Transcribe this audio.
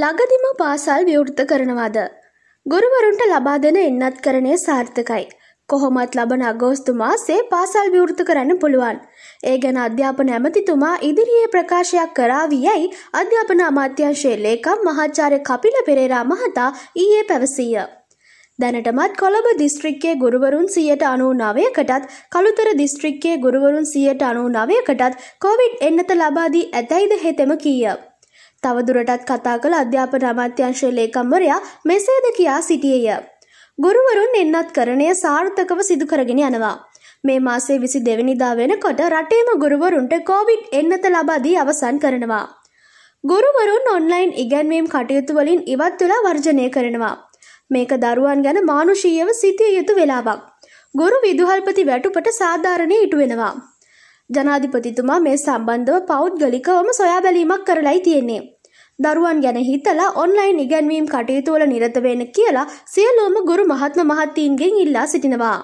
ළඟදිම පාසල් විවෘත කරනවාද. ගුරුවරුන්ට ලබා දෙන එන්නත්කරණය සාර්ථකයි. කොහොමත් ලබන අගෝස්තු මාසේ පාසල් විවෘත කරන්න පුළුවන්. ඒ ගැන අධ්‍යාපන ඇමතිතුමා ඉදිරියේ ප්‍රකාශයක් කරාවී යැයි අධ්‍යාපන අමාත්‍යංශයේ ලේකම් මහාචාර්ය කපිල පෙරේරා මහතා ඊයේ පැවසීය. දැනටමත් කොළඹ දිස්ත්‍රික්කයේ ගුරුවරුන් සියයට අනු නවයකටත් කළුතර දිස්ත්‍රික්කයේ ගුරුවරුන් සියයට අනු නවයකටත් කොවිඩ් එන්නත ලබාදී ඇතැයිද හෙතෙම කීය. තවදුරටත් කතා කළ අධ්‍යාපන අමාත්‍යංශ ලේකම්වරයා මෙසේද කියා සිටියේය. ගුරුවරුන් එන්නත් කරණය සාර්ථකව සිදුකරගෙන යනවා. මේ මාසේ විසි දෙවනිදා වෙනකොට රටේම ගුරුවරුන්ට කෝවිඩ් එන්නත ලබාදී අවසන් කරනවා. ගුරුවරුන් ඔන්ලයින් ඉගැන්වීම් කටයුතුවලින් ඉවත් තුලා වර්ජනය කරනවා. මේක දරුවන් ගැන මානුෂීයව සිතිය යුතු වෙලාවක්. ගුරු විදුහල්පති වැටුපට සාධාරණය ඉටු වෙනවා. ජනාධිපතිතුමා මේ සම්බන්ධව පෞද්ගලිකවම සොයා බැලීමක් කරලයි තියෙන්නේ. දරුවන් ගැන හිතලා ඔන්ලයින් ඉගැන්වීම් කටයුතුවල නිරත වෙන්න කියලා සියලුම ගුරු මහත්ම මහත්තීන්ගෙන් ඉල්ලා සිටිනවා.